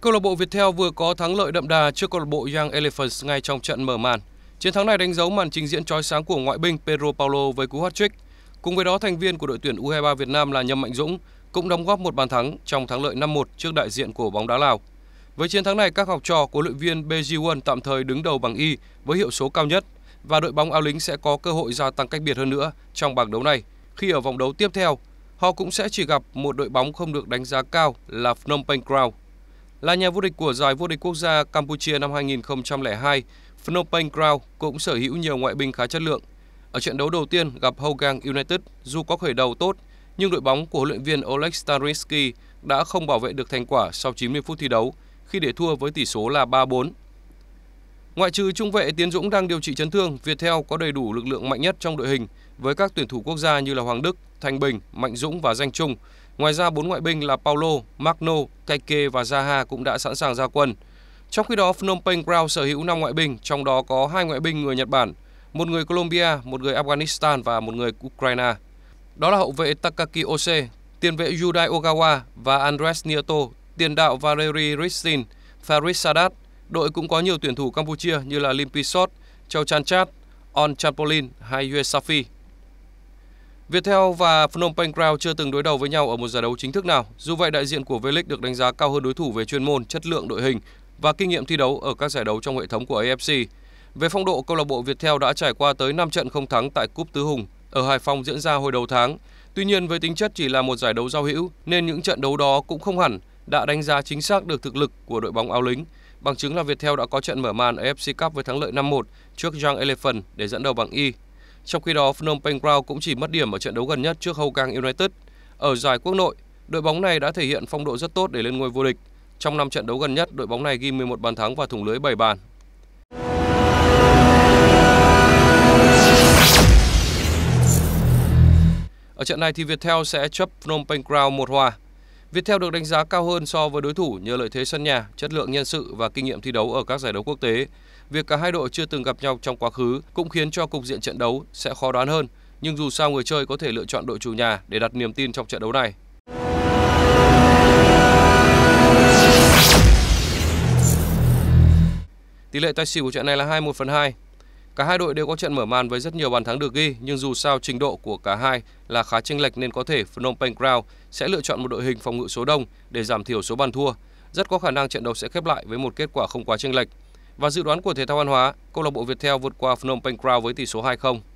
Câu lạc bộ Viettel vừa có thắng lợi đậm đà trước câu lạc bộ Young Elephants ngay trong trận mở màn. Chiến thắng này đánh dấu màn trình diễn chói sáng của ngoại binh Pedro Paulo với cú hat-trick. Cùng với đó, thành viên của đội tuyển U23 Việt Nam là Nhâm Mạnh Dũng cũng đóng góp một bàn thắng trong thắng lợi 5-1 trước đại diện của bóng đá Lào. Với chiến thắng này, các học trò của luyện viên BG1 tạm thời đứng đầu bảng Y với hiệu số cao nhất và đội bóng áo lính sẽ có cơ hội gia tăng cách biệt hơn nữa trong bảng đấu này khi ở vòng đấu tiếp theo Họ cũng sẽ chỉ gặp một đội bóng không được đánh giá cao là Phnom Penh Crown. Là nhà vô địch của giải vô địch quốc gia Campuchia năm 2002, Phnom Penh Crown cũng sở hữu nhiều ngoại binh khá chất lượng. Ở trận đấu đầu tiên gặp Hougang United, dù có khởi đầu tốt, nhưng đội bóng của huấn luyện viên Oleg Starinsky đã không bảo vệ được thành quả sau 90 phút thi đấu khi để thua với tỷ số là 3-4. Ngoại trừ trung vệ Tiến Dũng đang điều trị chấn thương, Viettel có đầy đủ lực lượng mạnh nhất trong đội hình với các tuyển thủ quốc gia như là Hoàng Đức, Thanh Bình, Mạnh Dũng và Danh Trung. Ngoài ra, bốn ngoại binh là Paulo, Magno, Kaike và Zaha cũng đã sẵn sàng ra quân. Trong khi đó, Phnom Penh Ground sở hữu 5 ngoại binh, trong đó có hai ngoại binh người Nhật Bản, một người Colombia, một người Afghanistan và một người Ukraine. Đó là hậu vệ Takaki Ose, tiền vệ Yudai Ogawa và Andres Nieto, tiền đạo Valery Ristin, Faris Sadat. Đội cũng có nhiều tuyển thủ Campuchia như là Lim Pisot, Châu Chan Chat, On Champolin hay Yue Safi. Viettel và Phnom Penh Crown chưa từng đối đầu với nhau ở một giải đấu chính thức nào. Dù vậy, đại diện của V-League được đánh giá cao hơn đối thủ về chuyên môn, chất lượng đội hình và kinh nghiệm thi đấu ở các giải đấu trong hệ thống của AFC. Về phong độ, câu lạc bộ Viettel đã trải qua tới 5 trận không thắng tại Cúp Tứ Hùng ở Hải Phòng diễn ra hồi đầu tháng. Tuy nhiên, với tính chất chỉ là một giải đấu giao hữu nên những trận đấu đó cũng không hẳn đã đánh giá chính xác được thực lực của đội bóng áo lính. Bằng chứng là Viettel đã có trận mở màn AFC Cup với thắng lợi 5-1 trước Young Elephant để dẫn đầu bảng Y trong khi đó, Phnom Penh Ground cũng chỉ mất điểm ở trận đấu gần nhất trước Hậu Cang United. Ở giải quốc nội, đội bóng này đã thể hiện phong độ rất tốt để lên ngôi vô địch. Trong 5 trận đấu gần nhất, đội bóng này ghi 11 bàn thắng và thủng lưới 7 bàn. Ở trận này thì Viettel sẽ chấp Phnom Penh Ground một hòa. Viettel được đánh giá cao hơn so với đối thủ nhờ lợi thế sân nhà, chất lượng nhân sự và kinh nghiệm thi đấu ở các giải đấu quốc tế. Việc cả hai đội chưa từng gặp nhau trong quá khứ cũng khiến cho cục diện trận đấu sẽ khó đoán hơn, nhưng dù sao người chơi có thể lựa chọn đội chủ nhà để đặt niềm tin trong trận đấu này. Tỷ lệ tài xỉu của trận này là 21 phần 2. Cả hai đội đều có trận mở màn với rất nhiều bàn thắng được ghi, nhưng dù sao trình độ của cả hai là khá chênh lệch nên có thể Phnom Penh Crown sẽ lựa chọn một đội hình phòng ngự số đông để giảm thiểu số bàn thua. Rất có khả năng trận đấu sẽ khép lại với một kết quả không quá chênh lệch. Và dự đoán của thể thao Văn Hóa, câu lạc bộ Viettel vượt qua Phnom Penh Crown với tỷ số 2-0.